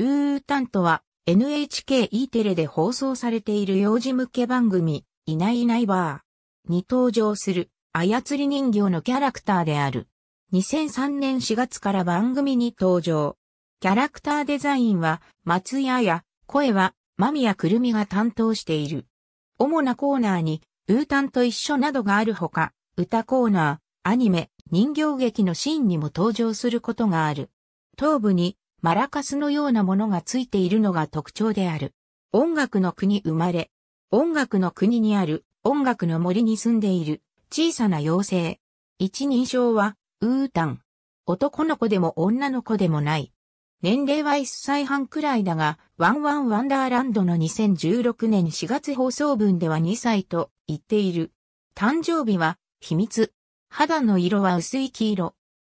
ウータンとは NHKE テレで放送されている幼児向け番組、いないいないばーに登場する操り人形のキャラクターである。2003年4月から番組に登場。キャラクターデザインは松屋や声は間宮くるみが担当している。主なコーナーに、ウータンと一緒などがあるほか、歌コーナー、アニメ、人形劇のシーンにも登場することがある。頭部にマラカスのようなものがついているのが特徴である。音楽の国生まれ、音楽の国にある音楽の森に住んでいる小さな妖精。一人称は、ウータン。男の子でも女の子でもない。年齢は1歳半くらいだが、ワンワンワンダーランドの2016年4月放送分では2歳と言っている。誕生日は秘密。肌の色は薄い黄色。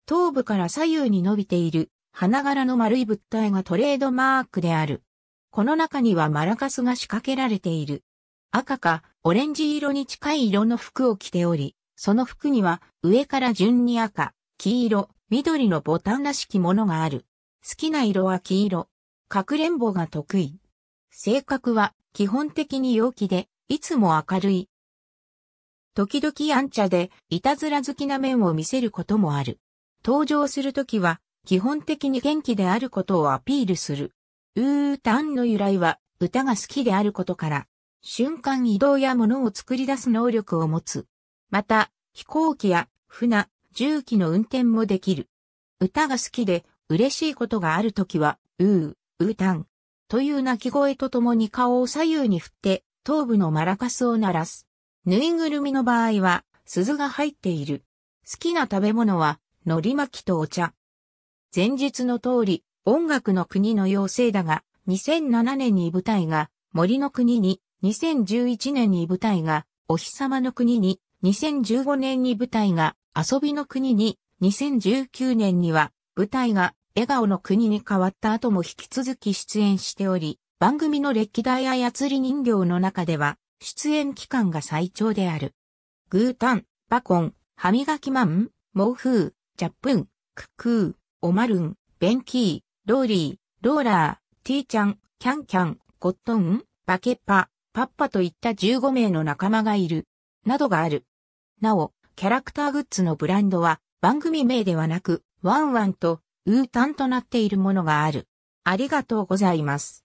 頭部から左右に伸びている花柄の丸い物体がトレードマークである。この中にはマラカスが仕掛けられている。赤かオレンジ色に近い色の服を着ており、その服には上から順に赤、黄色、緑のボタンらしきものがある。好きな色は黄色。かくれんぼが得意。性格は基本的に陽気で、いつも明るい。時々やんちゃで、いたずら好きな面を見せることもある。登場するときは、基本的に元気であることをアピールする。うーたんの由来は、歌が好きであることから、瞬間移動や物を作り出す能力を持つ。また、飛行機や船、重機の運転もできる。歌が好きで嬉しいことがあるときは、うー、うーたん。という鳴き声とともに顔を左右に振って、頭部のマラカスを鳴らす。ぬいぐるみの場合は、鈴が入っている。好きな食べ物は、海苔巻きとお茶。前述の通り、音楽の国の妖精だが、2007年に舞台が森の国に、2011年に舞台がお日様の国に、2015年に舞台が遊びの国に、2019年には舞台が笑顔の国に変わった後も引き続き出演しており、番組の歴代操り人形の中では、出演期間が最長である。グータン、バコン、歯磨きマン、毛風、ジャップン、クックー、オマルン、ベンキー、ローリー、ローラー、ティーちゃん、キャンキャン、ゴットン、バケッパ、パッパといった15名の仲間がいる、などがある。なお、キャラクターグッズのブランドは番組名ではなく、ワンワンとウータンとなっているものがある。ありがとうございます。